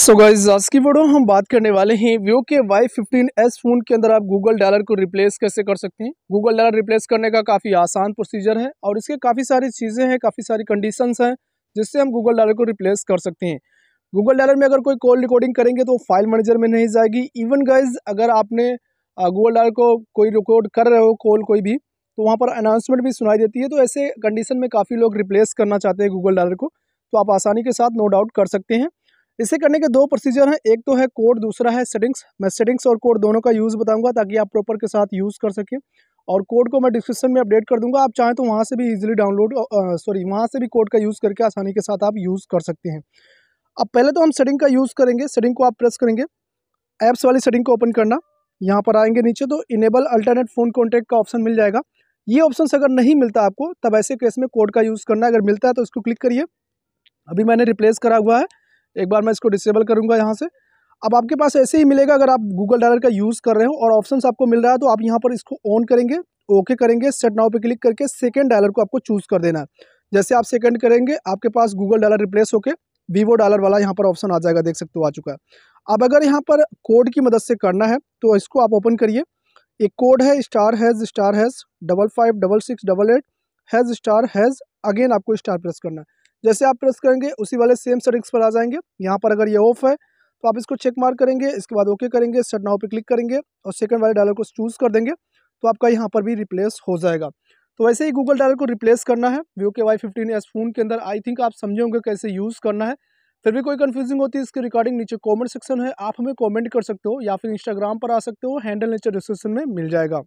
so guys आज की video हम बात करने वाले हैं व्यो के वाई फिफ्टीन एस फ़ोन के अंदर आप गूगल डॉलर को रिप्लेस कैसे कर सकते हैं गूगल डॉलर रिप्लेस करने का काफ़ी आसान प्रोसीजर है और इसके काफ़ी सारी चीज़ें हैं काफ़ी सारी कंडीशंस हैं जिससे हम गूगल डॉलर को रिप्लेस कर सकते हैं गूगल डॉलर में अगर कोई कॉल रिकॉर्डिंग करेंगे तो फाइल मैनेजर में नहीं जाएगी इवन गाइज अगर आपने गूगल डॉलर को कोई रिकॉर्ड कर रहे हो कॉल कोई भी तो वहाँ पर अनाउंसमेंट भी सुनाई देती है तो ऐसे कंडीशन में काफ़ी लोग रिप्लेस करना चाहते हैं गूगल डॉलर को तो आप आसानी के साथ नो डाउट कर सकते हैं इसे करने के दो प्रोसीजर हैं एक तो है कोड दूसरा है सेटिंग्स मैं सेटिंग्स और कोड दोनों का यूज़ बताऊंगा ताकि आप प्रॉपर के साथ यूज़ कर सकें और कोड को मैं डिस्क्रिप्शन में अपडेट कर दूंगा आप चाहें तो वहाँ से भी इजीली डाउनलोड सॉरी वहाँ से भी कोड का यूज़ करके आसानी के साथ आप यूज़ कर सकते हैं अब पहले तो हम सेटिंग का यूज़ करेंगे सेटिंग को आप प्रेस करेंगे ऐप्स वाली सेटिंग को ओपन करना यहाँ पर आएंगे नीचे तो इनेबल अल्टरनेट फ़ोन कॉन्टैक्ट का ऑप्शन मिल जाएगा ये ऑप्शन अगर नहीं मिलता आपको तब ऐसे केस में कोड का यूज़ करना अगर मिलता है तो इसको क्लिक करिए अभी मैंने रिप्लेस करा हुआ है एक बार मैं इसको डिसेबल करूँगा यहाँ से अब आपके पास ऐसे ही मिलेगा अगर आप गूगल डायलर का यूज़ कर रहे हो और ऑप्शन आपको मिल रहा है तो आप यहाँ पर इसको ऑन करेंगे ओके करेंगे सेट नाव पर क्लिक करके सेकेंड डायलर को आपको चूज़ कर देना है जैसे आप सेकेंड करेंगे आपके पास गूगल डायलर रिप्लेस होकर वीवो डॉलर वाला यहाँ पर ऑप्शन आ जाएगा देख सकते हो आ चुका है अब अगर यहाँ पर कोड की मदद से करना है तो इसको आप ओपन करिए एक कोड है star hash star hash double five double six double eight hash star hash again आपको स्टार प्रेस करना है जैसे आप प्रेस करेंगे उसी वाले सेम सेटिंग्स पर आ जाएंगे यहाँ पर अगर ये ऑफ है तो आप इसको चेक मार करेंगे इसके बाद ओके करेंगे सेट नाउ पे क्लिक करेंगे और सेकंड वाले डायलर को चूज़ कर देंगे तो आपका यहाँ पर भी रिप्लेस हो जाएगा तो वैसे ही गूगल डायलर को रिप्लेस करना है वीवो के वाई फिफ्टीन एस फोन के अंदर आई थिंक आप समझे होंगे कैसे यूज़ करना है फिर भी कोई कन्फ्यूजिंग होती है इसके रिकॉर्डिंग नीचे कॉमेंट सेक्शन है आप हमें कॉमेंट कर सकते हो या फिर इंस्टाग्राम पर आ सकते हो हैंडल नीचे डिस्क्रिप्शन में मिल जाएगा